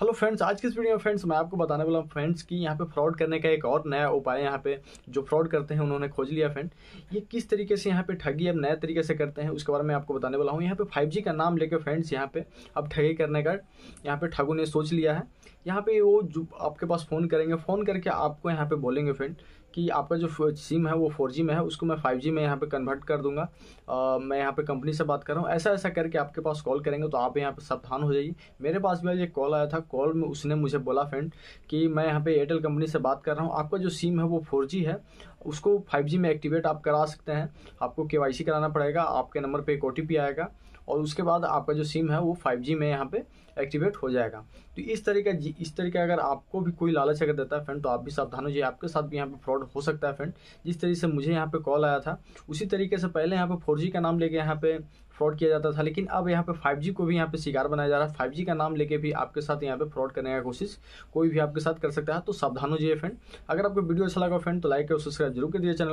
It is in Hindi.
हेलो फ्रेंड्स आज की इस वीडियो में फ्रेंड्स मैं आपको बताने वाला हूँ फ्रेंड्स कि यहाँ पे फ्रॉड करने का एक और नया उपाय यहाँ पे जो फ्रॉड करते हैं उन्होंने खोज लिया फ्रेंड ये किस तरीके से यहाँ पे ठगी अब नए तरीके से करते हैं उसके बारे में आपको बताने वाला हूँ यहाँ पे 5G का नाम लेके फ्रेंड्स यहाँ पे अब ठगी करने का यहाँ पे ठगों ने सोच लिया है यहाँ पे वो जो आपके पास फ़ोन करेंगे फ़ोन करके आपको यहाँ पे बोलेंगे फ्रेंड कि आपका जो सिम है वो फोर में है उसको मैं फाइव में यहाँ पे कन्वर्ट कर दूंगा आ, मैं यहाँ पे कंपनी से बात कर रहा हूँ ऐसा ऐसा करके आपके पास कॉल करेंगे तो आप यहाँ पे सावधान हो जाइए मेरे पास भी आज एक कॉल आया था कॉल में उसने मुझे बोला फ्रेंड कि मैं यहाँ पे एयरटेल कंपनी से बात कर रहा हूँ आपका जो सिम है वो फोर है उसको फाइव में एक्टिवेट आप करा सकते हैं आपको के कराना पड़ेगा आपके नंबर पर एक ओ आएगा और उसके बाद आपका जो सिम है वो 5G में यहाँ पे एक्टिवेट हो जाएगा तो इस तरीके इस तरीके अगर आपको भी कोई लालच अगर देता है फ्रेंड तो आप भी सावधान हो जाइए आपके साथ भी यहाँ पे फ्रॉड हो सकता है फ्रेंड जिस तरीके से मुझे यहाँ पे कॉल आया था उसी तरीके से पहले यहाँ पे फोर का नाम लेके यहाँ पे फ्रॉड किया जाता था लेकिन अब यहाँ पे 5G को भी यहाँ पे शिकार बनाया जा रहा है 5G का नाम लेके भी आपके साथ यहाँ पे फ्रॉड करने का कोशिश कोई भी आपके साथ कर सकता है तो सावधान हो जाइए फ्रेंड अगर आपको वीडियो अच्छा लगा फ्रेंड तो लाइक और सब्सक्राइब जरूर कर दीजिए चैनल